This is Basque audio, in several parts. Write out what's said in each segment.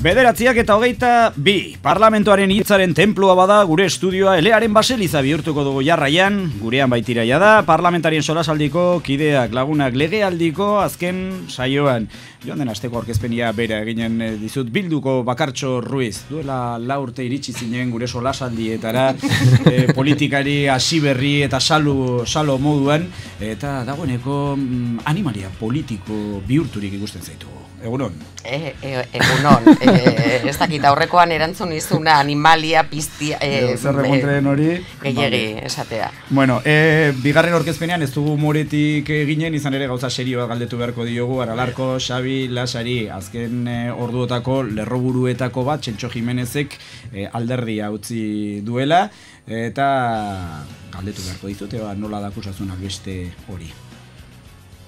Bederatziak eta hogeita bi, parlamentoaren hitzaren templua bada gure estudioa elearen baseliza bihurtuko dugu jarraian, gurean baitira da, parlamentarien solasaldiko, kideak, lagunak, legealdiko, azken saioan joan den asteko aurkezpenia bera eginen eh, dizut bilduko bakartxo ruiz duela laurte iritsi zinen gure eta e, eh, politikari hasi berri eta salu, salo moduan eta dagoeneko mm, animalia politiko bihurturik ikusten zaitu Egunon. E, egunon. ez dakit aurrekoan erantzun izuna animalia piztia. E, e, esatea. Bueno, bigarren orkezpenean ez dugu moretik eginen, izan ere gauza serioa galdetu beharko diogu, aralarko, xabi, Xabi Lasari azken e, orduotako lerroburuetako bat Txentxo Jimenezek e, eh, alderdi utzi duela eta galdetu beharko dizute nola da beste hori.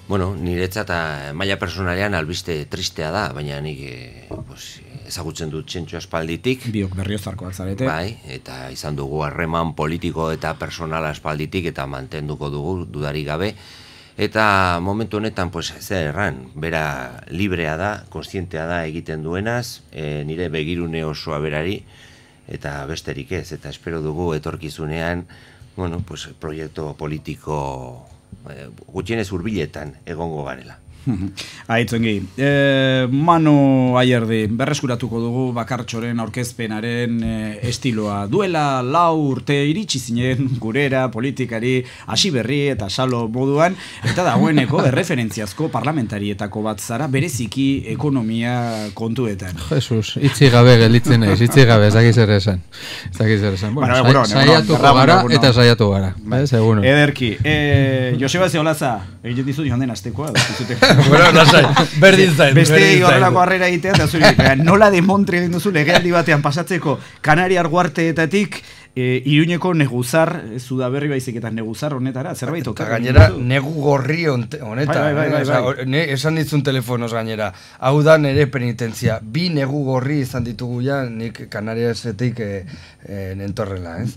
Bueno, niretzat eta eh, maila personalean albiste tristea da, baina nik pues, ezagutzen dut Txentxo Aspalditik. Biok berriozarko alzarete. Bai, eta izan dugu harreman politiko eta personala aspalditik eta mantenduko dugu dudarik gabe. Eta momentu honetan, pues, zer erran, bera librea da, konstientea da egiten duenaz, e, nire begirune osoa berari, eta besterik ez, eta espero dugu etorkizunean, bueno, pues, proiektu politiko e, eh, urbiletan egongo garela. Aitzongi, e, eh, Manu Aierdi, berreskuratuko dugu bakartxoren aurkezpenaren eh, estiloa. Duela lau urte iritsi zinen gurera politikari hasi berri eta salo moduan, eta dagoeneko erreferentziazko parlamentarietako bat zara bereziki ekonomia kontuetan. Jesus, itzi gabe gelitzen naiz, gabe, zaki ere esan. Zakiz ere esan. Bueno, saiatu gara, eta saiatu gara. eh, Ederki, e, Joseba Zeolaza, egin dizut joan den astekoa, bueno, no sé. Berdin zain. Beste igorrelako harrera egitea, da zuri. Nola demontre egin duzu, legaldi batean pasatzeko, Kanariar guarteetatik, e, iruñeko neguzar, zu eh, da berri baizik eta neguzar honetara, zerbait Gainera, nintu? negu gorri honetan. Bai, bai, bai, eh, bai. esan ditzun telefonos gainera. Hau da nere penitentzia. Bi negu gorri izan ditugu ja, nik kanaria esetik nentorrela, ez?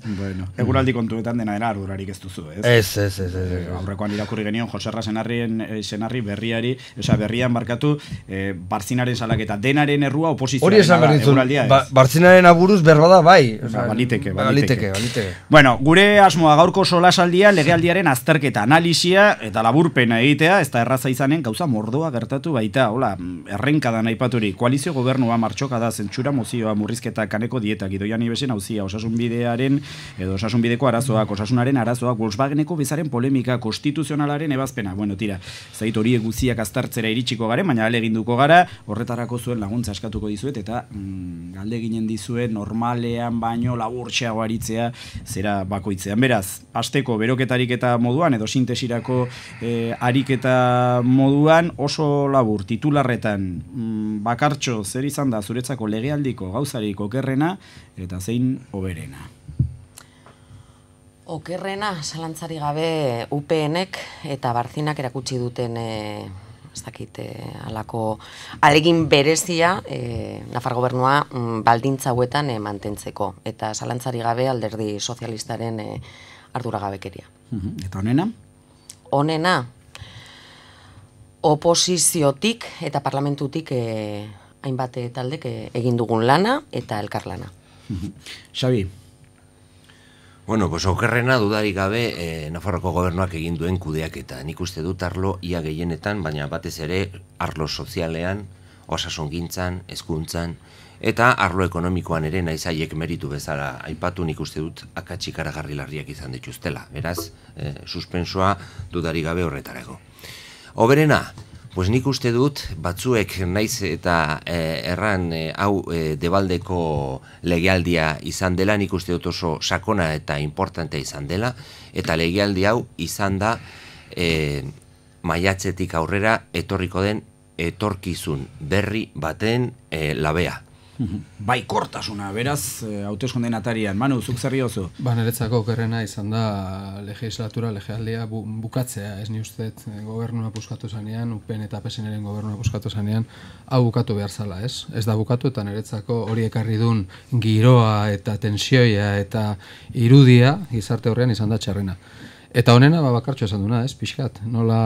eguraldi kontuetan dena dena ardurarik ez duzu, ez? Ez, ez, ez. ez, ez. Aurrekoan irakurri genion, Joserra senarri berriari, berrian markatu, e, barzinaren salaketa, denaren errua oposizioa Hori esan berdintzun, ba, barzinaren aburuz berroda bai. Ba, baliteke baliteke, Bueno, gure asmoa gaurko solasaldia legealdiaren azterketa, analisia eta laburpena egitea, ez da erraza izanen gauza mordoa gertatu baita, hola, errenka da naipaturi, koalizio gobernua martxoka da zentsura mozioa murrizketa kaneko dietak, idoian ibesen hauzia, osasun bidearen, edo osasun bideko arazoak, osasunaren arazoak, Volkswageneko bizaren polemika, konstituzionalaren ebazpena, bueno, tira, zait horiek guziak aztertzera iritsiko garen, baina aleginduko gara, horretarako zuen laguntza eskatuko dizuet, eta mm, galde ginen dizuet, normalean baino laburtxeagoari aritzea zera bakoitzean. Beraz, asteko beroketarik eta moduan edo sintesirako e, ariketa moduan oso labur titularretan mm, bakartxo zer izan da zuretzako legealdiko gauzarik okerrena eta zein oberena. Okerrena salantzari gabe UPNek eta Barzinak erakutsi duten eh, ez dakit, eh, alako alegin berezia eh, Nafar gobernua mm, baldintza huetan eh, mantentzeko, eta salantzari gabe alderdi sozialistaren eh, ardura gabekeria. Mhm. Eta onena? Onena, oposiziotik eta parlamentutik eh, hainbat taldek eh, egin dugun lana eta elkarlana. Mhm. Xabi, Bueno, pues okerrena dudari gabe e, eh, Nafarroko gobernuak egin duen kudeaketa. Nik uste dut arlo ia gehienetan, baina batez ere arlo sozialean, osasongintzan, eskuntzan, eta arlo ekonomikoan ere naizaiek meritu bezala. Aipatu nik uste dut akatsikara garri larriak izan dituztela. Beraz, e, eh, suspensoa gabe horretarako. Oberena, Pues nik uste dut, batzuek naiz eta e, erran e, hau e, debaldeko legialdia izan dela, nik uste dut oso sakona eta importantea izan dela, eta legialdi hau izan da e, maiatzetik aurrera etorriko den etorkizun berri baten labea bai kortasuna, beraz, eh, hauteskunde atarian, manu, zuk zerri oso? Ba, niretzako okerrena izan da legislatura, legealdia bukatzea, ez ni ustez, eh, gobernua buskatu zanean, UPN eta PSNaren gobernua buskatu zanean, hau bukatu behar zala, ez? Ez da bukatu eta niretzako hori ekarri dun giroa eta tensioia eta irudia gizarte horrean izan da txarrena. Eta honena, ba, bakartxo esan duna, ez, pixkat, nola,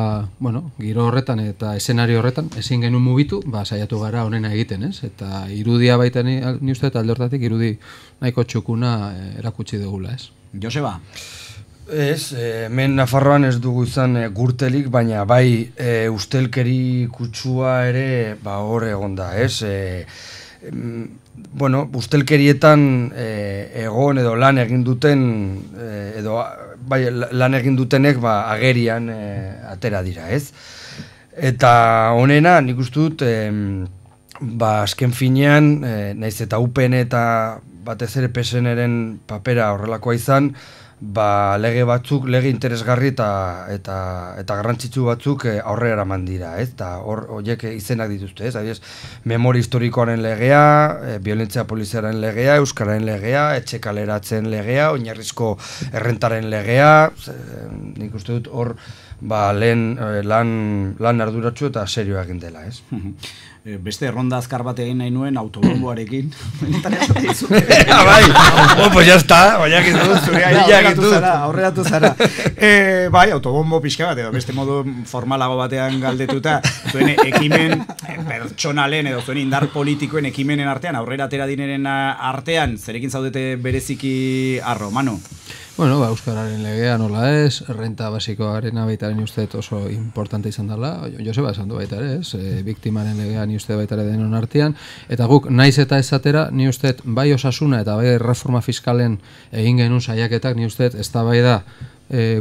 bueno, giro horretan eta esenario horretan, ezin genuen mugitu, ba, saiatu gara honena egiten, ez, eta irudia baita ni, ni uste, eta aldortatik irudi nahiko txukuna eh, erakutsi dugula, ez. Joseba? Ez, eh, hemen Nafarroan ez dugu izan e, gurtelik, baina bai ustelkeri kutsua ere, ba, hor egon da, ez, e, bueno, ustelkerietan egon edo lan egin duten edo bai, lan egin dutenek ba, agerian eh, atera dira, ez? Eta honena, nik uste dut, ba, azken finean, eh, naiz eta upen eta batez ere pesen papera horrelakoa izan, ba, lege batzuk, lege interesgarri eta eta, eta garrantzitsu batzuk eh, aurrera eraman dira, ez? eta hor hoiek izenak dituzte, ez? Adibidez, memoria historikoaren legea, e, violentzia poliziaren legea, euskararen legea, etxe kaleratzen legea, oinarrizko errentaren legea, nik uste dut hor ba, lehen eh, lan, lan arduratxu eta serioa egin dela, ez? Eh, beste erronda azkar bat egin nahi nuen autobomboarekin. Ja, eh, ah, bai, oh, pues ya está, bai, egin dut, zurea hila egin dut. Aurrera zara. zara. bai, autobombo pixka bat, edo beste modu formalago batean galdetuta, zuen ekimen pertsonalen edo zuen indar politikoen ekimenen artean, aurrera atera dineren artean, zerekin zaudete bereziki arro, Manu? Bueno, ba, Euskararen legea nola ez, renta basikoaren abeitaren uste oso importante izan dela, Joseba esan du baita ere, ez, e, biktimaren legea ni uste baita ere denon artean, eta guk naiz eta esatera ni uste bai osasuna eta bai reforma fiskalen egin genuen saiaketak, ni uste ez da bai da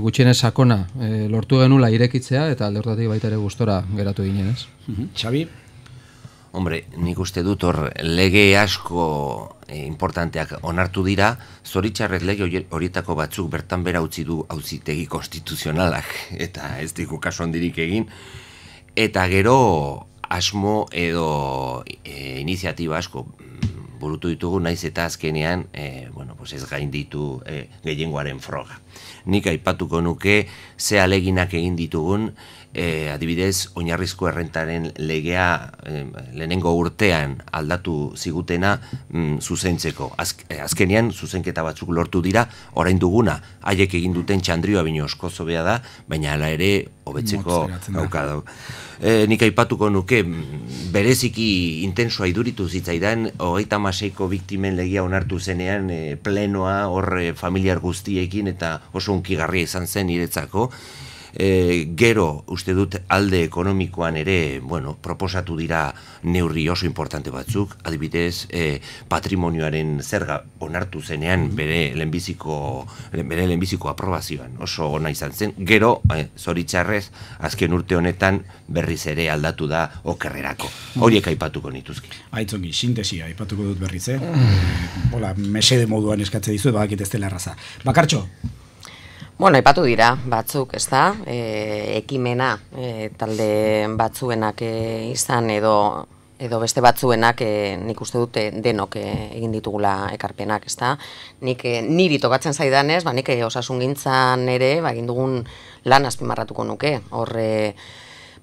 gutxienez sakona e, lortu genula irekitzea, eta aldeortatik baita ere gustora geratu ginen, ez. Mhm. Xabi? Hombre, nik uste dut hor lege asko e, importanteak onartu dira, zoritxarrez lege horietako batzuk bertan bera utzi du auzitegi konstituzionalak, eta ez diku kaso handirik egin, eta gero asmo edo e, iniziatiba asko mm, burutu ditugu, naiz eta azkenean e, bueno, pues ez gain ditu e, gehiengoaren froga. Nik aipatuko nuke ze aleginak egin ditugun, e, adibidez, oinarrizko errentaren legea eh, lehenengo urtean aldatu zigutena mm, zuzentzeko. Eh, azkenean, zuzenketa batzuk lortu dira, orain duguna, haiek egin duten txandrioa bino osko zobea da, baina hala ere hobetzeko gauka da. E, nik aipatuko nuke, mm, bereziki intensoa iduritu zitzaidan, hogeita maseiko biktimen legia onartu zenean, plenoa, horre familiar guztiekin, eta oso unkigarria izan zen iretzako e, gero uste dut alde ekonomikoan ere bueno, proposatu dira neurri oso importante batzuk, adibidez e, eh, patrimonioaren zerga onartu zenean mhm. bere lenbiziko bere lenbiziko aprobazioan oso ona izan zen, gero e, zoritxarrez, azken urte honetan berriz ere aldatu da okerrerako mhm. horiek aipatuko nituzki Aitzongi, sintesia, aipatuko dut berriz, eh? Bola, mm. mesede moduan eskatze dizu, badakit ez dela erraza. Bakartxo, Bueno, ipatu dira batzuk, ez da, e, ekimena e, talde batzuenak e, izan edo edo beste batzuenak e, nik uste dute denok e, egin ditugula ekarpenak, ez da. Nik e, niri tokatzen zaidanez, ba, nik e, osasun ere, ba, egin dugun lan azpimarratuko nuke, horre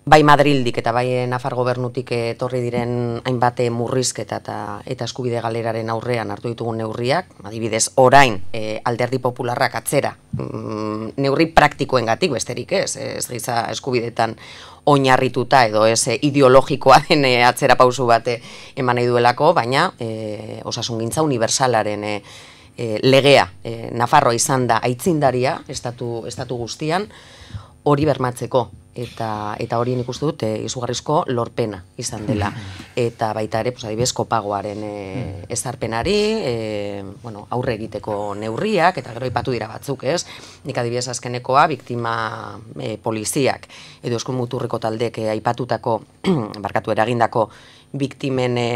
bai Madrildik eta bai eh, Nafar gobernutik etorri diren hainbat eh, murrizketa eta eta eskubide galeraren aurrean hartu ditugun neurriak, adibidez, orain eh, Alderdi Popularrak atzera mm, neurri praktikoengatik besterik ez, ez giza eskubidetan oinarrituta edo ez ideologikoa den atzera pausu bate eman nahi duelako, baina e, osasungintza universalaren legea e, Nafarro izan da aitzindaria estatu estatu guztian hori bermatzeko eta eta horien ikuste dut e, izugarrizko lorpena izan dela mm-hmm. eta baita ere pues adibez kopagoaren eh, mm-hmm. ezarpenari eh, bueno aurre egiteko neurriak eta gero aipatu dira batzuk ez nik adibidez azkenekoa biktima poliziak edo eskun muturreko taldeek aipatutako barkatu eragindako biktimen, e,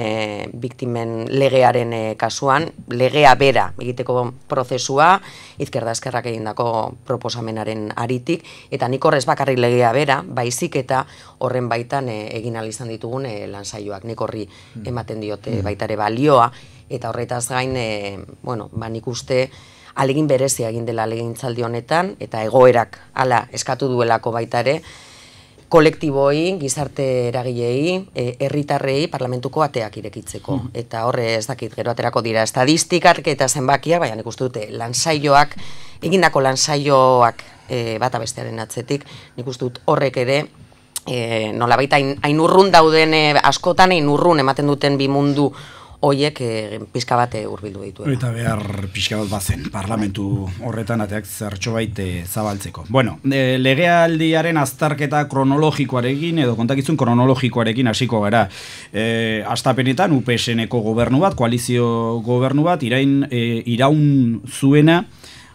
biktimen legearen e, kasuan, legea bera egiteko prozesua, izkerda eskerrak egindako proposamenaren aritik, eta nik horrez bakarri legea bera, baizik eta horren baitan e, egin izan ditugun e, lanzaioak, nik horri mm. ematen diote mm. baitare balioa, eta horretaz gain, e, bueno, ba nik uste, alegin berezia egin dela alegin honetan, eta egoerak ala eskatu duelako baitare, ere, kolektiboi, gizarte eragilei, e, herritarrei parlamentuko ateak irekitzeko. Hmm. Eta horre ez dakit gero aterako dira estadistikak eta zenbakia, baina nik uste dute lanzaioak, egindako lanzaioak e, bat abestearen atzetik, nik uste dut horrek ere, e, nola baita, hain urrun dauden, e, askotan hain urrun ematen duten bimundu hoiek e, eh, pixka bat eh, urbildu ditu. Eta behar pixka bat bazen, parlamentu horretan ateak zertxo baite eh, zabaltzeko. Bueno, e, legealdiaren azterketa kronologikoarekin, edo kontakizun kronologikoarekin hasiko gara. E, astapenetan, UPSN-eko gobernu bat, koalizio gobernu bat, irain, iraun zuena,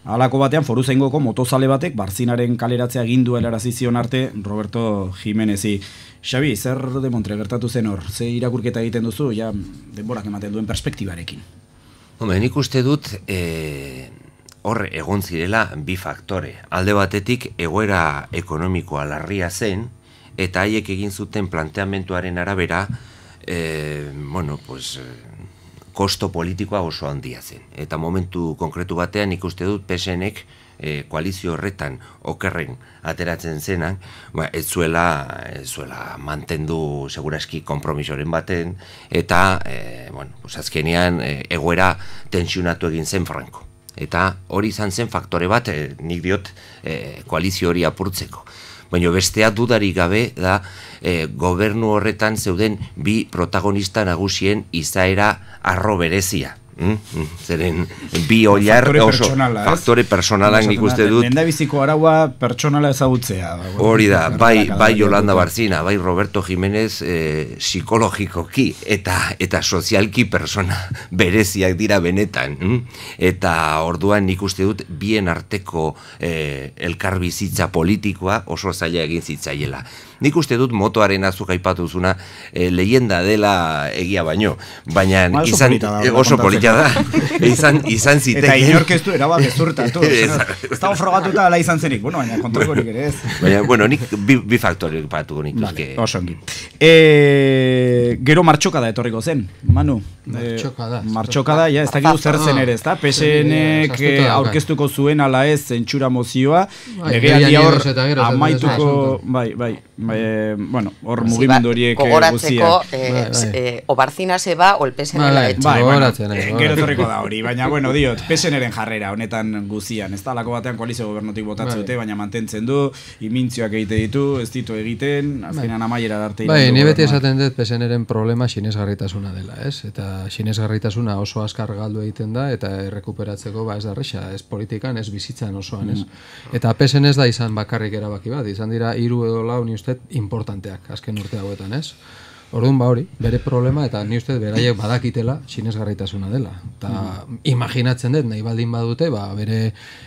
Alako batean foru zeingoko motozale batek barzinaren kaleratzea gindu zion arte Roberto Jimenezi. Xabi, zer de Montre gertatu zen hor? Ze irakurketa egiten duzu, ja denborak ematen duen perspektibarekin? Hombre, nik uste dut e, hor egon zirela bi faktore. Alde batetik egoera ekonomikoa larria zen eta haiek egin zuten planteamentuaren arabera e, bueno, pues eh, kosto politikoa oso handia zen. Eta momentu konkretu batean ikuste dut PSNek e, eh, koalizio horretan okerren ateratzen zenan, ba, ez, zuela, zuela mantendu seguraski kompromisoren baten, eta e, bueno, azkenean e, egoera tensiunatu egin zen franko. Eta hori izan zen faktore bat, nik diot e, koalizio hori apurtzeko baina bestea dudarik gabe da e, gobernu horretan zeuden bi protagonista nagusien izaera arro berezia. Zeren, bi oiar faktore oso, personala, faktore personala nik uste dut. araua pertsonala ezagutzea. Ba, Hori da, bai, bai, bai, bai. Barzina, bai Roberto Jiménez e, psikologikoki eta eta sozialki persona bereziak dira benetan. Hm? Eta orduan nik uste dut bien arteko e, elkarbizitza politikoa oso zaila egin zitzaiela. Nik uste dut motoaren azuk aipatuzuna e, eh, leyenda dela egia baino, baina ba, izan da, e, eh, oso polita da. izan izan zite. Eta inork ez du erabak ezurtatu. Estaba frogatuta ala izan zenik. Bueno, baina kontrolik ere ez. Baina bueno, nik bi, bi faktore aipatuko nik vale, Oso ongi. E, gero martxoka da etorriko zen, Manu. Martxokada. E, martxokada, ja, ez dakit zer zen ere, ezta? PSN-ek aurkeztuko zuen ala ez zentsura mozioa. Bai, hor amaituko, bai, bai, bai. Eh, bueno, hor ba, mugimendu horiek eh, Gogoratzeko, obarzina zeba, olpesen bai, bai, eh, bai, bai. bai, bai Gero torriko da hori, baina, bueno, diot, peseneren jarrera honetan guzian. Ez talako batean koalizio gobernotik botatzen dute, baina mantentzen du, imintzioak egite ditu, ez ditu egiten, azkenan amaiera darte. Bai, ni beti esaten dut peseneren problema sinesgarritasuna dela, ez? Eta sinesgarritasuna oso azkar galdu egiten da, eta errekuperatzeko, ba, ez da resa, ez politikan, ez bizitzan osoan, ez? Mm. Eta pesen ez da izan bakarrik erabaki bat, izan dira hiru edo lau importanteak azken urte hauetan, ez? Orduan ba hori, bere problema eta ni uste beraiek badakitela sinesgarritasuna dela. Ta mm. imaginatzen dut nahi baldin badute, ba bere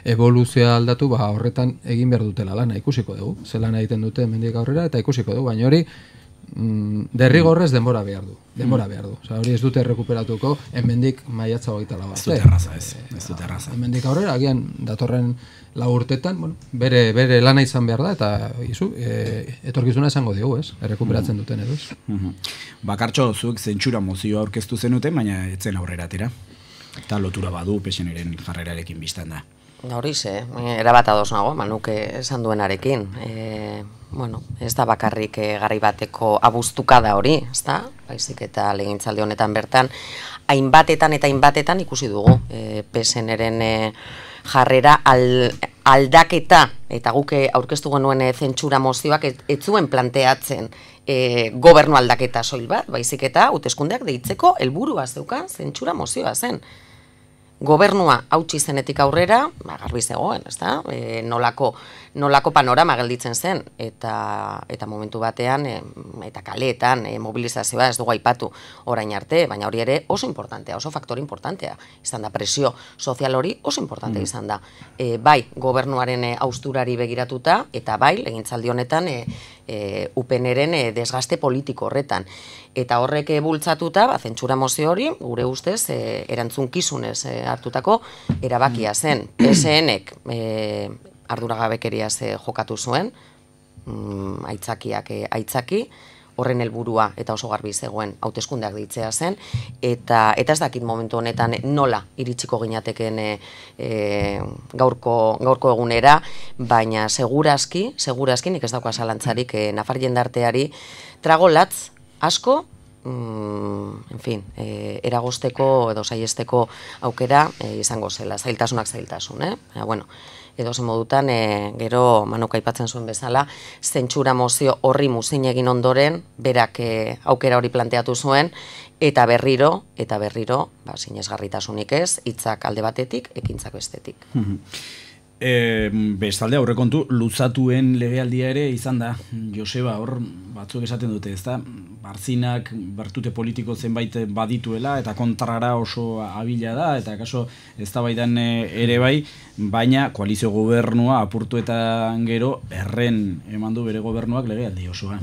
evoluzioa aldatu, ba horretan egin behar dutela lana ikusiko dugu. Zelan egiten dute hemendik aurrera eta ikusiko dugu, baina hori mm, derrigorrez mm. denbora behar du. Denbora mm. behar du. Osea, hori ez dute errekuperatuko hemendik maiatza 24 bat. Ez ez. Ez dute arraza. Hemendik aurrera agian datorren la urtetan, bueno, bere, bere lana izan behar da, eta izu, e, etorkizuna esango dugu, ez? Errekuperatzen mm. duten edo, ez? Mm-hmm. Bakartxo, zuek zentsura mozioa aurkeztu zenuten, baina etzen aurrera Eta lotura badu, pesioneren jarrerarekin biztan da. Hori ze, eh? erabata doz nago, manuke esan duenarekin. E, bueno, ez da bakarrik eh, garri bateko abuztuka da hori, ez Baizik eta legintzalde honetan bertan, hainbatetan eta hainbatetan ikusi dugu. E, eh, PSNeren... Eh, jarrera aldaketa eta guke eh, aurkeztu genuen eh, zentsura mozioak ez zuen planteatzen e, gobernu aldaketa soil bat, baizik eta hauteskundeak deitzeko helburua zeukan zentsura mozioa zen gobernua hautsi zenetik aurrera, ba, garbi zegoen, ez e, nolako, nolako panorama gelditzen zen, eta, eta momentu batean, eta kaleetan, e, mobilizazioa ez dugu aipatu orain arte, baina hori ere oso importantea, oso faktori importantea, izan da presio sozial hori oso importantea mm. izan da. E, bai, gobernuaren e, austurari begiratuta, eta bai, legintzaldi honetan, e, e, upeneren desgaste politiko horretan eta horrek eh, bultzatuta, ba, zentsura mozio hori, gure ustez, e, eh, kizunez eh, hartutako erabakia zen. SNek arduragabekeria ze jokatu zuen, mm, aitzakiak aitzaki, horren helburua eta oso garbi zegoen hauteskundeak ditzea zen eta eta ez dakit momentu honetan nola iritsiko ginateken gaurko gaurko egunera baina segurazki segurazki nik ez dauka zalantzarik e, Nafar jendarteari trago latz asko, mm, en fin, e, eh, eragosteko edo saiesteko aukera e, izango zela, zailtasunak zailtasun, eh? Baina, bueno, edo zen modutan, e, gero manokai aipatzen zuen bezala, zentsura mozio horri muzin egin ondoren, berak e, aukera hori planteatu zuen, eta berriro, eta berriro, ba, zinez ez, hitzak alde batetik, ekintzak bestetik. Mm E, bestalde aurrekontu luzatuen legealdia ere izan da Joseba hor batzuk esaten dute ezta barzinak bertute politiko zenbait badituela eta kontrara oso abila da eta kaso ez da e, ere bai baina koalizio gobernua apurtuetan gero erren eman du bere gobernuak legealdi osoa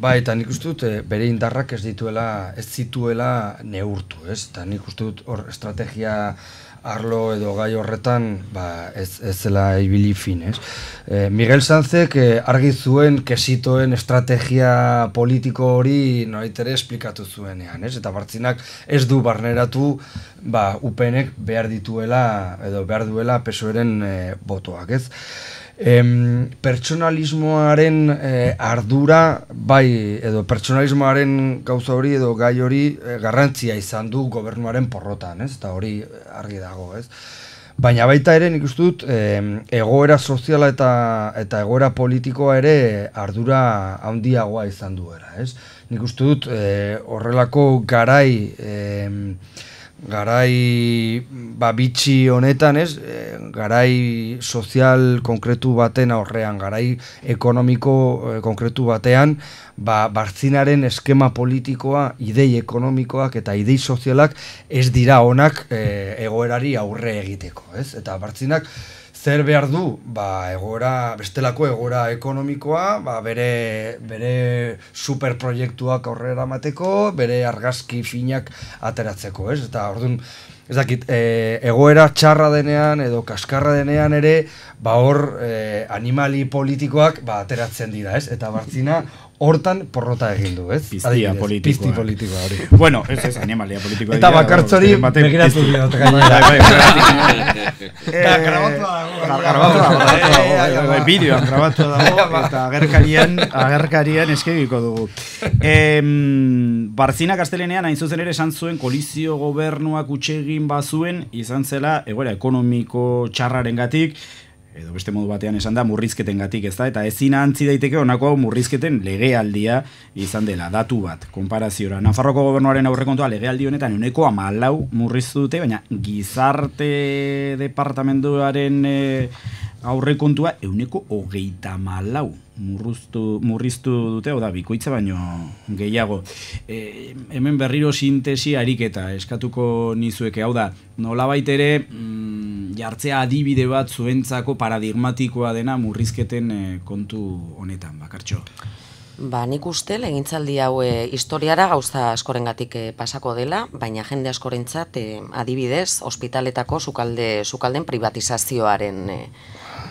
Ba eta nik uste dut e, bere indarrak ez dituela ez zituela neurtu ez eta nik uste dut hor estrategia arlo edo gai horretan ba, ez, ez zela ibili fin, eh, Miguel Sanzek e, argi zuen kesitoen estrategia politiko hori noait esplikatu zuenean, ez? Eta bartzinak ez du barneratu ba, upenek behar dituela edo behar duela pesoeren e, eh, botoak, ez? em, pertsonalismoaren eh, ardura, bai, edo pertsonalismoaren gauza hori, edo gai hori eh, garrantzia izan du gobernuaren porrotan, ez? Eta hori eh, argi dago, ez? Baina baita ere nik uste dut, egoera soziala eta, eta egoera politikoa ere ardura handiagoa izan duera, ez? Nik uste dut, horrelako garai... E, garai ba, bitxi honetan, ez, eh, garai sozial konkretu baten aurrean, garai ekonomiko eh, konkretu batean, ba, bartzinaren eskema politikoa, idei ekonomikoak eta idei sozialak ez dira honak eh, egoerari aurre egiteko, ez? Eta bartzinak, zer behar du ba, egora, bestelako egora ekonomikoa, ba, bere, bere superproiektuak aurrera mateko, bere argazki finak ateratzeko, ez? Eta orduan, ez dakit, e, egoera txarra denean edo kaskarra denean ere, ba hor e, animali politikoak ba, ateratzen dira, ez? Eta bartzina, hortan porrota egin du, ez? Piztia politikoa. Pizti politikoa hori. Bueno, ez ez, animalia politikoa. Eta bakartzori, begiratu dira. Bai, bai, bai, dago. karabatua dago. Eh, eh, bideoan karabatua eh. dago. Ba. Eta agerkarian, agerkarian eskegiko dugu. Barzina kastelenean, hain zuzen ere, esan zuen, kolizio gobernuak utxegin bazuen, izan zela, egoera, ekonomiko txarraren gatik, edo beste modu batean esan da murrizketen gatik, ez da? Eta ezin antzi daiteke honako murrizketen legealdia izan dela, datu bat, konparaziora. Nafarroko gobernuaren aurrekontua legealdi honetan uneko amalau murriztu dute, baina gizarte departamentuaren... Eh, aurre kontua euneko hogeita malau. Murruztu, murriztu dute, oda, bikoitza baino gehiago. E, hemen berriro sintesi ariketa, eskatuko nizueke, hau da, nola baitere, mm, jartzea adibide bat zuentzako paradigmatikoa dena murrizketen e, kontu honetan, bakartxo. Ba, nik uste, legintzaldi hau e, historiara gauza askorengatik e, pasako dela, baina jende askorentzat e, adibidez, ospitaletako sukalde, sukalden privatizazioaren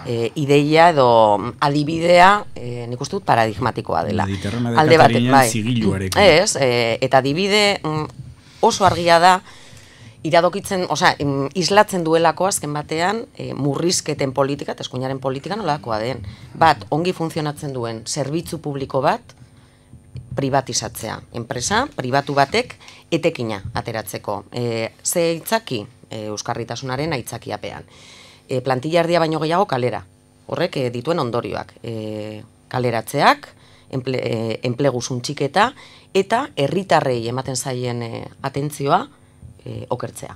e, ideia edo mm, adibidea, e, nik uste dut paradigmatikoa dela. alde de bai. zigiluarekin. Ez, eh, eta adibide mm, oso argia da, iradokitzen, osea, islatzen duelako azken batean e, murrizketen politika eta eskuinaren politika nolakoa den. Bat, ongi funtzionatzen duen zerbitzu publiko bat privatizatzea. Enpresa, pribatu batek, etekina ateratzeko. E, ze itzaki, Euskarritasunaren aitzakiapean e, plantilla erdia baino gehiago kalera. Horrek e, dituen ondorioak. E, kaleratzeak, emple, e, enplegu zuntxiketa, eta herritarrei ematen zaien e, atentzioa e, okertzea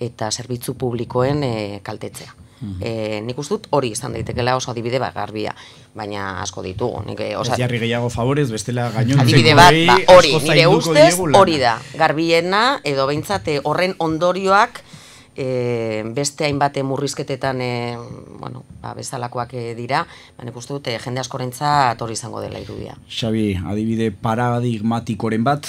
eta zerbitzu publikoen e, kaltetzea. Mm -hmm. nik dut hori izan daitekela oso adibide bat garbia, baina asko ditugu. Nik, osa... Jarri gehiago favorez, bestela gaino. Adibide bat, ba, hori, ba, nire ustez hori da. Garbiena edo behintzate horren ondorioak e, beste hainbat murrizketetan e, bueno, ba, bezalakoak e, dira, baina ikustu dute jende askorentza atori izango dela irudia. Xabi, adibide paradigmatikoren bat,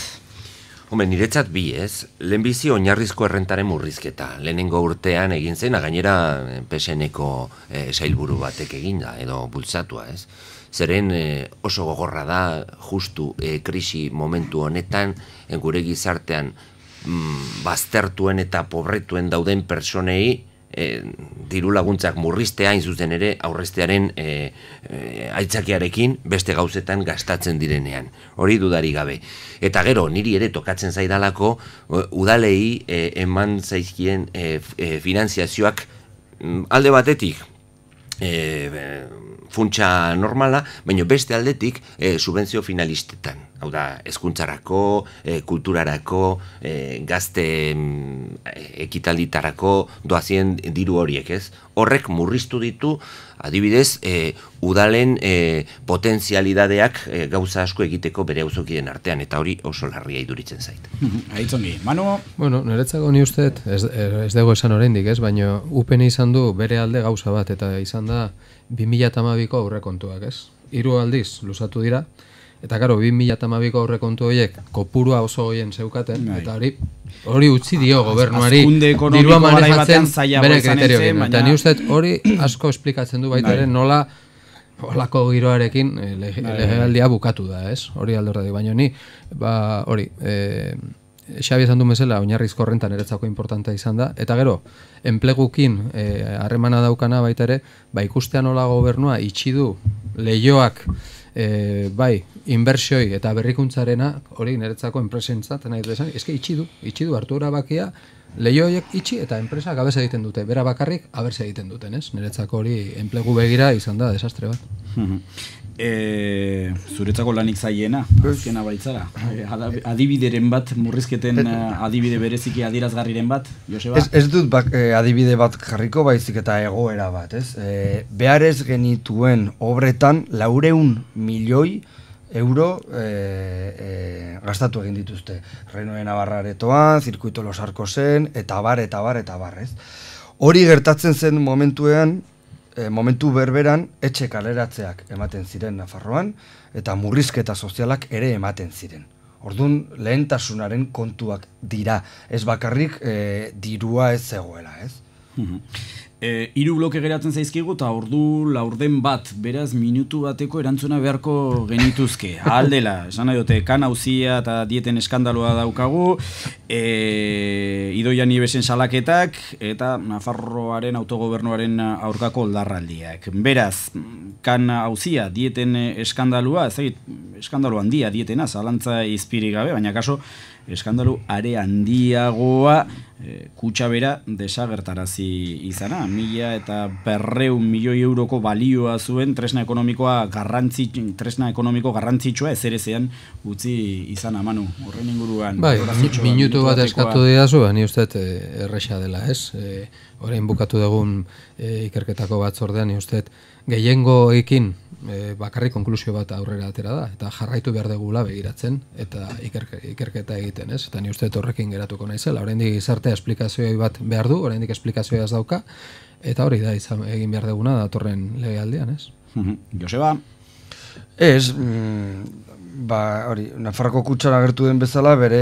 Homen, niretzat bi ez, lehenbizi oinarrizko errentaren murrizketa. Lehenengo urtean egin zena, gainera eh, peseneko e, eh, sailburu batek egin da, edo bultzatua ez. Zeren e, oso gogorra da, justu e, krisi momentu honetan, gure gizartean Mm, baztertuen eta pobretuen dauden personei e, eh, diru laguntzak murriztea hain zuzen ere aurreztearen e, aitzakiarekin beste gauzetan gastatzen direnean. Hori dudari gabe. Eta gero, niri ere tokatzen zaidalako udalei eman zaizkien e, finanziazioak mm, alde batetik funtsa normala, baina beste aldetik e, subentzio finalistetan hau da, eskuntzarako, e, eh, kulturarako, e, gazte mm, ekitalditarako doazien diru horiek, ez? Horrek murriztu ditu, adibidez, e, udalen e, potentzialidadeak gauza asko egiteko bere auzokiren artean, eta hori oso larria iduritzen zait. Aitzongi, Manu? Bueno, noretzago ni uste, ez, ez dago esan oraindik ez, baina upen izan du bere alde gauza bat, eta izan da 2008ko aurrekontuak, ez? Hiru aldiz, luzatu dira, Eta gero, 2000 eta mabiko aurrekontu horiek, kopurua oso hoien zeukaten, bai. eta hori, hori utzi dio ah, gobernuari, dirua manejatzen bere kriterio ginen. Eta ni uste, hori asko esplikatzen du baita bai. ere, nola olako giroarekin eh, bai, legealdia bukatu da, ez? Hori aldorra di, baina ni, ba, hori, e, Xabi esan du mesela, oinarrizko rentan eretzako importantea izan da, eta gero, enplegukin eh, harremana daukana baita ere, ba ikustean nola gobernua itxi du leioak e, bai, inbersioi eta berrikuntzarena, hori niretzako enpresentzat, nahi du esan, itxi du, itxi du, hartu bakia, lehioiek itxi eta enpresa abez egiten dute, bera bakarrik abersa egiten duten, ez? Niretzako hori enplegu begira izan da, desastre bat. Mhm e, zuretzako lanik zaiena, azkena baitzara. E, adibideren bat, murrizketen e, adibide bereziki adirazgarriren bat, Joseba? Ez, dut e, adibide bat jarriko baizik eta egoera bat, ez? E, behar ez genituen obretan laureun milioi euro e, gastatu egin dituzte. Renoen abarraretoan, zirkuito losarko zen, eta bar, eta bar, eta bar, ez? Hori gertatzen zen momentuean, Eh, momentu berberan etxe kaleratzeak ematen ziren Nafarroan eta murrizketa sozialak ere ematen ziren. Ordun lehentasunaren kontuak dira, ez bakarrik eh, dirua ez zegoela, ez? Mhm. E, iru bloke geratzen zaizkigu eta ordu laurden bat, beraz minutu bateko erantzuna beharko genituzke. Aldela, esan nahi dute, kan hauzia eta dieten eskandaloa daukagu, e, idoian nibesen salaketak eta Nafarroaren autogobernuaren aurkako oldarraldiak. Beraz, kan hauzia, dieten eskandalua, eskandalo handia dietena, zalantza izpiri gabe, baina kaso, eskandalu are handiagoa eh, kutsa bera desagertarazi izana. Mila eta berreun milioi euroko balioa zuen tresna ekonomikoa garrantzi, tresna ekonomiko garrantzitsua ez ere zean utzi izan amanu. Horren inguruan. Bai, minutu bat eskatu dira zuen, ni uste eh, erresa dela ez. E, bukatu dugun e, ikerketako batzordean, ni uste gehiengo ekin e, bakarrik konklusio bat aurrera atera da, eta jarraitu behar degula begiratzen, eta ikerketa egiten, ez? Eta ni uste horrekin geratuko naizela, oraindik gizarte esplikazioa bat behar du, oraindik esplikazioa ez dauka, eta hori da izan egin behar deguna datorren legealdian, ez? Joseba? Ez, mm, ba, hori, Nafarroko kutsan agertu den bezala, bere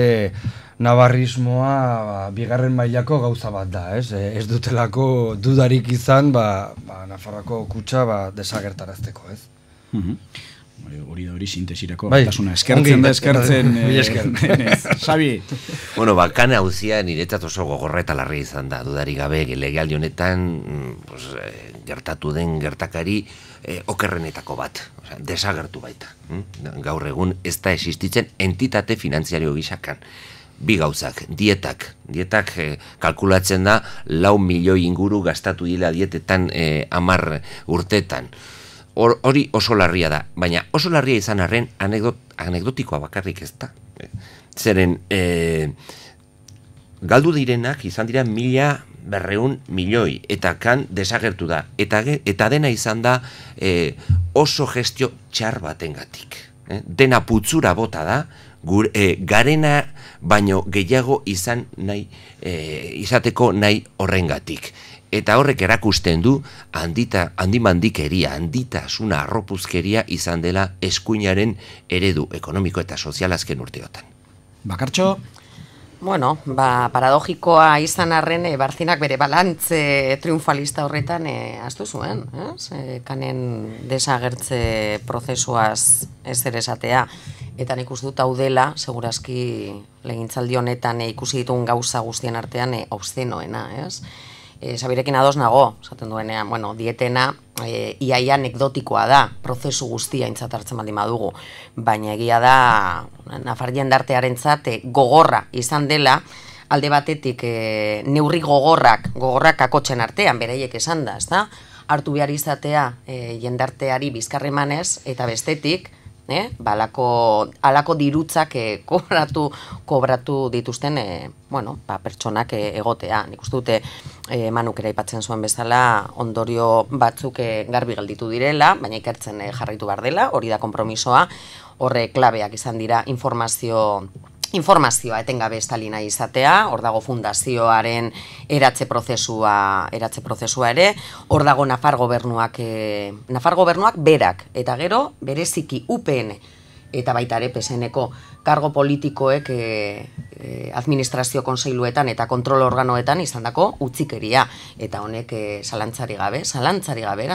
nabarrismoa ba, bigarren mailako gauza bat da, ez? E, ez dutelako dudarik izan, ba, ba, Nafarroko kutsa ba, desagertarazteko, ez? Mm Hori da hori sintesirako, bai, tasuna eskertzen da eskertzen. Sabi? Eh, e, bueno, bakan hau niretzat oso gogorreta larri izan da, dudarik gabe, legealdi honetan, mm, pues, eh, gertatu den gertakari, e, okerrenetako bat, desagertu baita. Hm? Gaur egun ez da existitzen entitate finanziario gizakan. Bi gauzak, dietak. Dietak eh, kalkulatzen da lau milioi inguru gastatu dila dietetan e, eh, amar urtetan. Hori Or, oso larria da, baina oso larria izan arren anekdot, anekdotikoa bakarrik ez da. Zeren, galdu direnak izan dira mila berreun milioi, eta kan desagertu da. Eta, eta dena izan da eh, oso gestio txar batengatik. E, dena putzura bota da, gur, eh, garena baino gehiago izan nahi, e, izateko nahi horrengatik. Eta horrek erakusten du handita, eria, handita asuna arropuzkeria izan dela eskuinaren eredu ekonomiko eta sozial azken urteotan. Bakartxo, Bueno, ba, paradogikoa izan arren, eh, barzinak bere balantze triunfalista horretan e, eh, astu zuen, eh? kanen desagertze prozesuaz ez ere esatea. Eta nik uste dut hau dela, segurazki legintzaldi honetan ikusi ditun gauza guztien artean hau e, e, eh, Sabirekin ados nago, esaten duenean, bueno, dietena e, eh, iaia anekdotikoa da, prozesu guztia intzatartzen baldin badugu, baina egia da, nafar jendartearen zate, eh, gogorra izan dela, alde batetik e, neurri gogorrak, gogorrak akotzen artean, bereiek esan da, da? hartu behar izatea e, jendarteari bizkarremanez, eta bestetik, eh? balako ba, alako dirutzak eh, kobratu kobratu dituzten eh, bueno, ba, pertsonak eh, egotea. Nik uste dute eh, manukera aipatzen zuen bezala ondorio batzuk eh, garbi gelditu direla, baina ikertzen eh, jarraitu behar dela, hori da konpromisoa, horre klabeak izan dira informazio informazioa etengabe estalina izatea, hor dago fundazioaren eratze prozesua, eratze prozesua ere, hor dago Nafar gobernuak, e, Nafar gobernuak berak, eta gero bereziki UPN eta baita ere PSNeko kargo politikoek e, e administrazio konseiluetan eta kontrol organoetan izandako utzikeria eta honek e, zalantzari gabe, zalantzari gabe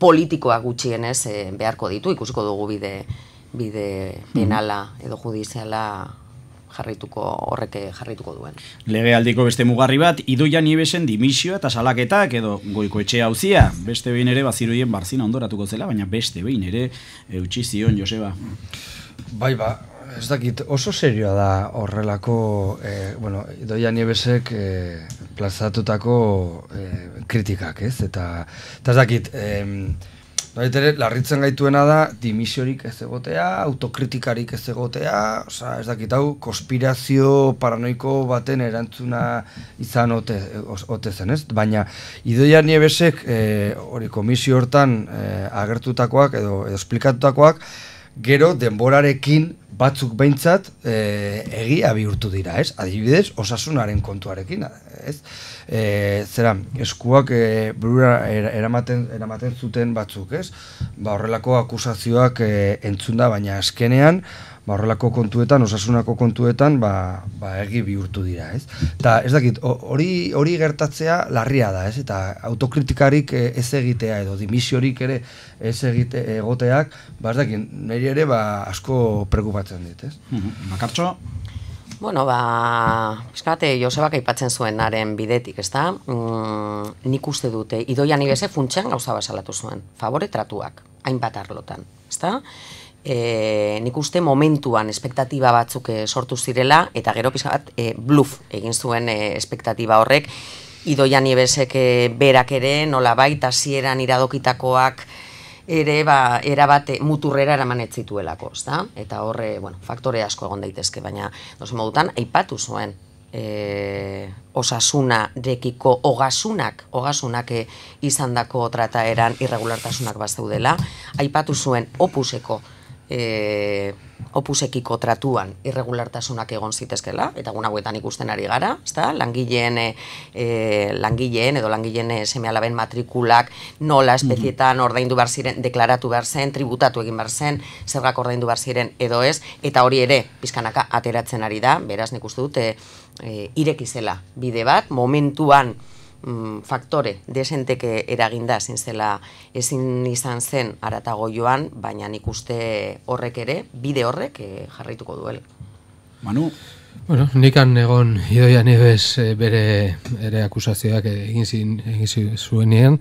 politikoa gutxienez e, beharko ditu ikusiko dugu bide bide mhm. penala edo judiziala jarrituko horrek jarrituko duen. Legealdiko beste mugarri bat Idoia Nibesen dimisioa eta salaketak edo goiko etxe auzia, beste behin ere bazirudien Barzina ondoratuko zela, baina beste behin ere utzi zion Joseba. Bai ba, ez dakit oso serioa da horrelako eh bueno, Idoia Nibesek e, eh, plazatutako e, kritikak, ez? Eta ez dakit, eh No, larritzen gaituena da, dimisiorik ez egotea, autokritikarik ez egotea, oza, ez dakitau, kospirazio paranoiko baten erantzuna izan ote, ote ez? Baina, idoia niebesek eh, hori komisio hortan eh, agertutakoak edo, edo esplikatutakoak, gero denborarekin batzuk behintzat e, egia bihurtu dira, ez? Adibidez, osasunaren kontuarekin, ez? E, zera, eskuak e, burura eramaten, eramaten zuten batzuk, ez? Ba, horrelako akusazioak e, entzunda, baina eskenean, ba, horrelako kontuetan, osasunako kontuetan, ba, ba egi bihurtu dira, ez? Ta ez dakit, hori hori gertatzea larria da, ez? Eta autokritikarik eh, ez egitea edo dimisiorik ere ez egite egoteak, ba ez dakit, nire ere ba asko preocupatzen dit, ez? Makartxo? Bueno, ba, eskate, eh, Josebak aipatzen zuen naren bidetik, ez da? Mm, nik uste dute, idoian ibeze funtxean gauza basalatu zuen, favore tratuak, hainbat arlotan, ez e, nik uste momentuan espektatiba batzuk e, sortu zirela, eta gero pizka bat e, bluf egin zuen e, espektatiba horrek, idoian ibezek e, berak ere, nola baita zieran iradokitakoak, ere ba, erabate muturrera eraman ez zituelako, ezta? Eta horre, bueno, faktore asko egon daitezke, baina dozu modutan aipatu zuen e, osasuna dekiko ogasunak, ogasunak e, izandako trataeran irregulartasunak bazteudela, aipatu zuen opuseko e, opusekiko tratuan irregulartasunak egon zitezkela, eta guna guetan ikusten ari gara, ezta? langileen, e, e langileen edo langileen e, seme matrikulak nola mhm. espezietan mm -hmm. ordaindu behar ziren, deklaratu behar zen, tributatu egin behar zen, zergak ordaindu behar ziren edo ez, eta hori ere, pizkanaka ateratzen ari da, beraz nik uste dut, e, e, irekizela bide bat, momentuan, mm, faktore desenteke eraginda ezin zela ezin izan zen aratago joan, baina nik uste horrek ere, bide horrek eh, jarraituko duel. Manu? Bueno, nik han egon idoian ibez eh, bere ere akusazioak egin zin, egin zin zuenien,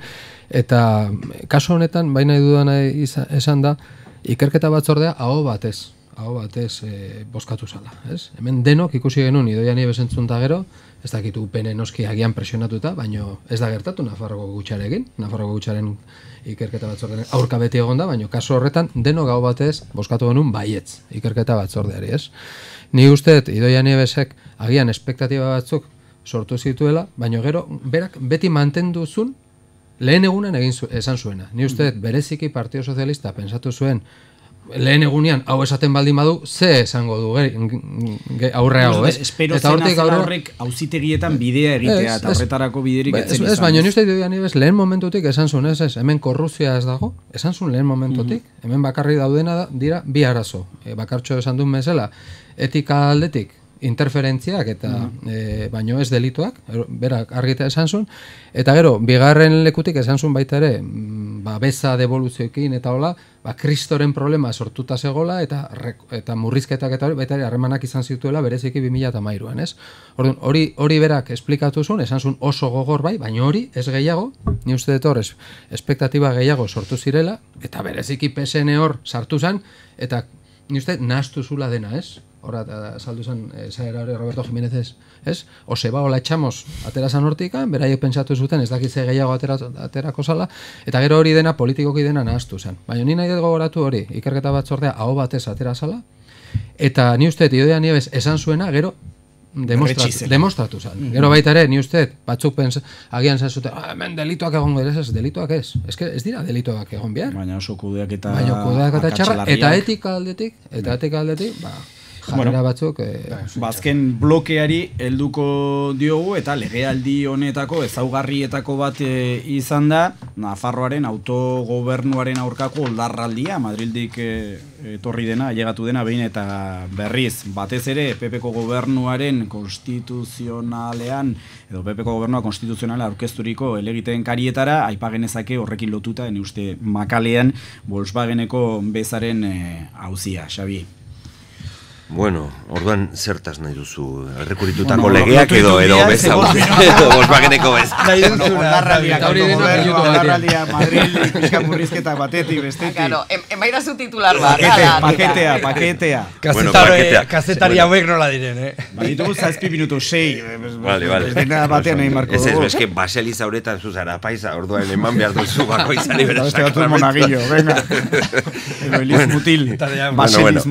eta kaso honetan, baina dudana izan, esan da, ikerketa batzordea hau batez hau batez e, eh, boskatu zala, ez? Hemen denok ikusi genuen idoia ni da gero, ez dakitu pene noski agian presionatuta, baino ez da gertatu Nafarroko gutxarekin, Nafarroko gutxaren ikerketa batzordean aurka beti egonda, baino kaso horretan denok gau batez boskatu genuen baietz ikerketa batzordeari, ez? Ni uste idoia agian espektatiba batzuk sortu zituela, baino gero berak beti mantendu zun lehen egunen egin zu, esan zuena. Ni uste bereziki Partido Socialista pensatu zuen lehen egunean hau esaten baldin badu ze esango du aurreago espero eta hortik aurrek auzitegietan bidea egitea ez, eta horretarako biderik ba, ez ez, baina ni uste ez lehen momentutik esan zuen ez, ez hemen korruzia ez dago esan zuen lehen momentutik mm. hemen bakarri daudena dira bi arazo e, bakartxo esan duen bezala etika aldetik interferentziak eta e, baino ez delituak, berak argita esan zuen, eta gero, bigarren lekutik esan zuen baita ere, mm, ba, beza devoluzioekin eta hola, ba, kristoren problema sortuta segola eta, eta murrizketak eta hori, baita ere, harremanak izan zituela bereziki 2000 eta ez? Orduan, hori, hori berak esplikatu zuen, esan zuen oso gogor bai, baina hori, ez gehiago, ni uste dut horrez, espektatiba gehiago sortu zirela, eta bereziki PSN hor sartu zen, eta ni uste, nastu zula dena, ez? horra salduzan, saldu zen, e, eh, hori Roberto Jiménez ez, ez? Ose ba, hola etxamos, atera zan hortika, beraiek pentsatu zuten, ez dakitze gehiago atera, aterako zala, eta gero hori dena politikoki dena nahaztu zen. Baina ni nahi gogoratu hori, ikerketa bat zordea, hau batez atera zala, eta ni uste, idodea nioz, esan zuena, gero, demostratu, demostratu zen. Mm-hmm. Gero baita ere, ni uste, batzuk agian zen zuten, ah, hemen delituak egon ez, ez, delituak ez. Ez, dira delitoak egon behar. Baina oso kudeak eta... Baina kudeak eta txarra, eta etika aldetik, eta etika aldetik, ba, jarrera bueno, batzuk e, bazken blokeari helduko diogu eta legealdi honetako ezaugarrietako bat e, izan da Nafarroaren autogobernuaren aurkako oldarraldia Madrildik eh, etorri dena llegatu dena behin eta berriz batez ere PPko gobernuaren konstituzionalean edo PPko gobernua konstituzionala aurkezturiko elegiten karietara aipagenezake horrekin lotuta ene uste makalean Volkswageneko bezaren e, auzia Xabi Bueno, orduan zertas nahi duzu, errekuritutako bueno, legeak edo, edo beza, edo Volkswageneko beza. Nahi duzu, Madrid, batetik, bestetik. Claro, em, emaira titular bat. Paquetea, paquetea. Eh, kazetari hauek nola diren, eh? Baitu zazpi minutu, Vale, vale. Ez dena batean nahi marko. Ez ez, ez, ez, ez, ez, ez, orduan eman ez, ez, ez, ez, ez,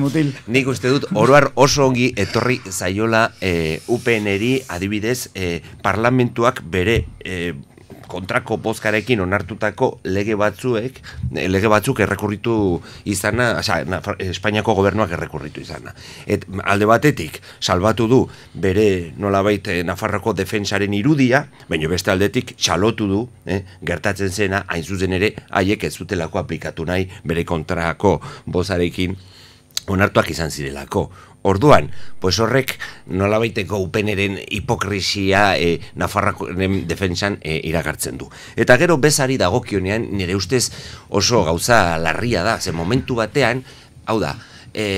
ez, ez, ez, oroar oso ongi etorri zaiola eh, UPN-eri adibidez e, parlamentuak bere e, kontrako bozkarekin onartutako lege batzuek lege batzuk errekurritu izana, oza, Espainiako gobernuak errekurritu izana. Et alde batetik salbatu du bere nolabait Nafarroko defensaren irudia, baina beste aldetik xalotu du, eh, gertatzen zena, hain zuzen ere haiek ez zutelako aplikatu nahi bere kontrako bozarekin onartuak izan zirelako. Orduan, pues horrek nolabaiteko upeneren hipokrisia e, eh, Nafarroaren defensan e, eh, iragartzen du. Eta gero bezari dagokionean nire ustez oso gauza larria da, ze momentu batean, hau da, e,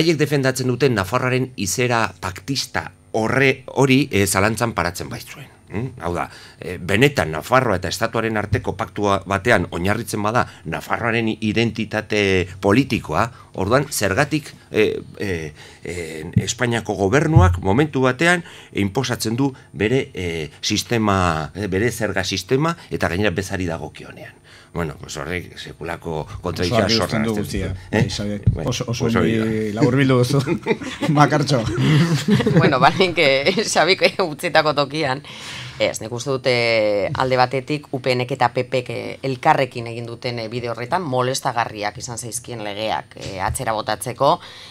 haiek defendatzen duten Nafarraren izera paktista horre hori e, zalantzan paratzen baitzuen. Mm, hau da, e, benetan Nafarroa eta estatuaren arteko paktua batean oinarritzen bada Nafarroaren identitate politikoa, orduan zergatik e, e, Espainiako gobernuak momentu batean inposatzen du bere sistema, bere zerga sistema eta gainera bezari dagokionean bueno, pues horre, sepulako kontra ikia sorra. Oso arri ustendu guztia. Eh, eh? Oso hendi eh, labur bildu duzu. Makartxo. Bueno, balen que sabik utzitako tokian. Ez, nik uste dute eh, alde batetik UPNek eta PPek elkarrekin egin duten eh, bide horretan molestagarriak izan zaizkien legeak e, atzera botatzeko,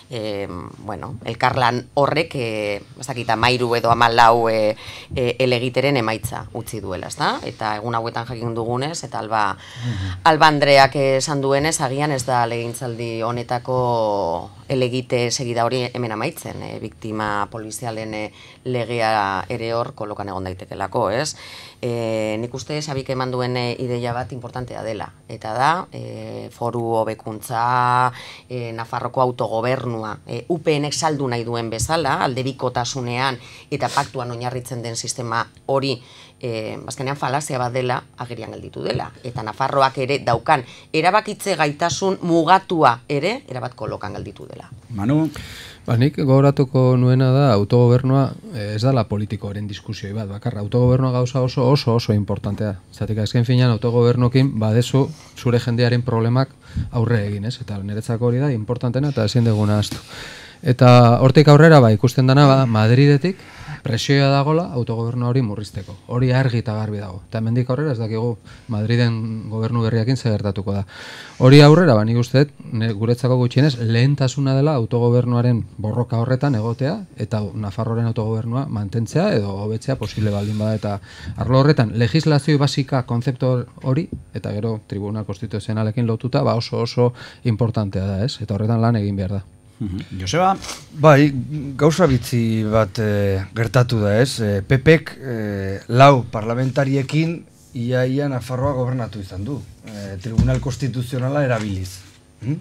e, bueno, elkarlan horrek, e, ez mairu edo amalau e, e, elegiteren emaitza utzi duela, ez da? Eta egun hauetan jakin dugunez, eta alba, mhm. alba Andreak esan duenez, agian ez da legintzaldi honetako elegite segida hori hemen amaitzen, e, biktima polizialen legea ere hor kolokan egon daitekelako ez? E, nik uste sabik eman duen eh, ideia bat importantea dela. Eta da, e, foru hobekuntza, e, Nafarroko autogobernua, e, UPN saldu nahi duen bezala, alderikotasunean eta paktuan oinarritzen den sistema hori e, bazkenean falazia bat dela agerian gelditu dela. Eta Nafarroak ere daukan erabakitze gaitasun mugatua ere erabat kolokan gelditu dela. Manu, Ba, nik gogoratuko nuena da autogobernua eh, ez dala politikoaren diskusioi bat, bakarra, autogobernoa gauza oso oso oso importantea. Zatik, ezken fina autogobernokin badezu zure jendearen problemak aurre egin, ez? Eta niretzako hori da, importantena eta ezin deguna astu. Eta hortik aurrera, ba, ikusten dana, ba, Madridetik, presioa dagola autogobernu hori murrizteko. Hori argi eta garbi dago. Eta mendik aurrera ez dakigu Madriden gobernu berriakin zebertatuko da. Hori aurrera, bani guztet, guretzako gutxienez, lehentasuna dela autogobernuaren borroka horretan egotea, eta Nafarroren autogobernua mantentzea edo hobetzea posible baldin bada. Eta arlo horretan, legislazio basika konzeptu hori, eta gero tribunal konstituzionalekin lotuta, ba oso oso importantea da, ez? Eta horretan lan egin behar da. Mhm. Joseba? Bai, gauza bitzi bat eh, gertatu da ez. E, Pepek eh, lau parlamentariekin iaia Nafarroa gobernatu izan du. Tribunal Konstituzionala erabiliz. Hmm?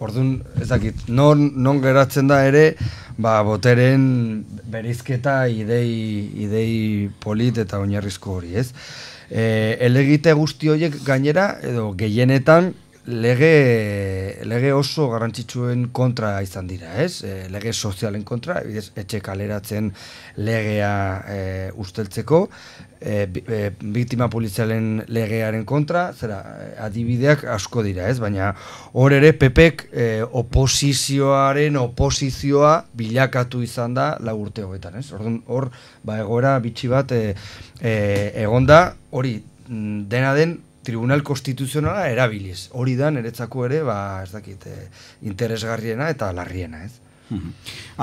Orduan, ez dakit, non, non geratzen da ere, ba, boteren berizketa idei, idei polit eta oinarrizko hori, ez? E, elegite guzti horiek gainera, edo gehienetan, lege, lege oso garrantzitsuen kontra izan dira, ez? Eh, lege sozialen kontra, bidez, etxe kaleratzen legea e, usteltzeko, e, e, biktima polizialen legearen kontra, zera, adibideak asko dira, ez? Baina hor ere pepek e, oposizioaren oposizioa bilakatu izan da lagurte hoetan, ez? Orduan, hor, ba, egora, bitxi bat e, e, egonda, hori mm, dena den tribunal konstituzionala erabiliz. Hori da niretzako ere, ba, ez dakit, eh, interesgarriena eta larriena, ez? Mhm.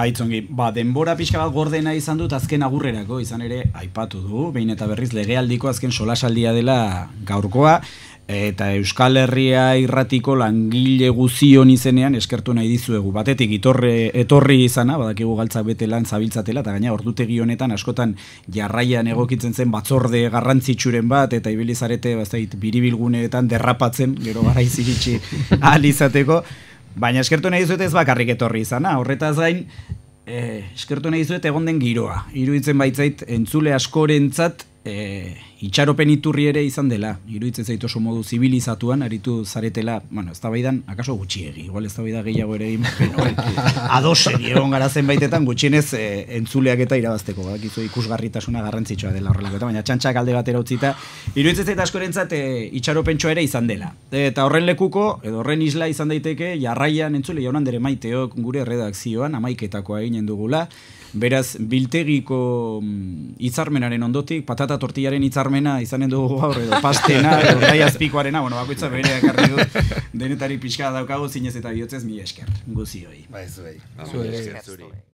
Aitzongi, ah, ba, denbora pixka bat gordena izan dut azken agurrerako, izan ere, aipatu du, behin eta berriz legealdiko azken solasaldia dela gaurkoa, eta Euskal Herria irratiko langile guzion izenean eskertu nahi dizuegu. Batetik, itorre, etorri izana, badakigu galtzak bete lan zabiltzatela, eta gaina ordutegi honetan askotan jarraian egokitzen zen batzorde garrantzitsuren bat, eta ibilizarete bazait, biribilguneetan derrapatzen, gero gara iziritsi alizateko. Baina eskertu nahi dizuet ez bakarrik etorri izana, horretaz gain, e, eskertu nahi dizuet egon den giroa. Iruditzen baitzait, entzule askorentzat, e, itxaropen iturri ere izan dela, iruditzen zaitu oso modu zibilizatuan, aritu zaretela, bueno, ez da bai akaso gutxi egi, igual ez da bai gehiago ere egin, no, adose, diegon gara baitetan, gutxienez e, entzuleak eta irabazteko, bak, ikusgarritasuna garrantzitsua dela horrelako, eta baina txantxak alde batera utzita, iruditzen zaitu askorentzat e, itxaropen ere izan dela. eta horren lekuko, edo horren isla izan daiteke, jarraian entzule, jaunan dere maiteok gure redakzioan, amaiketakoa eginen dugula, Beraz, biltegiko mm, hitzarmenaren ondotik, patata tortillaren hitzarmena izanen dugu gaur, edo pastena, gai bueno, bakoitza bere ekarri du, denetari pixka daukagu, zinez eta bihotzez, mi esker, guzi hoi. Bai, zuei. Zuei.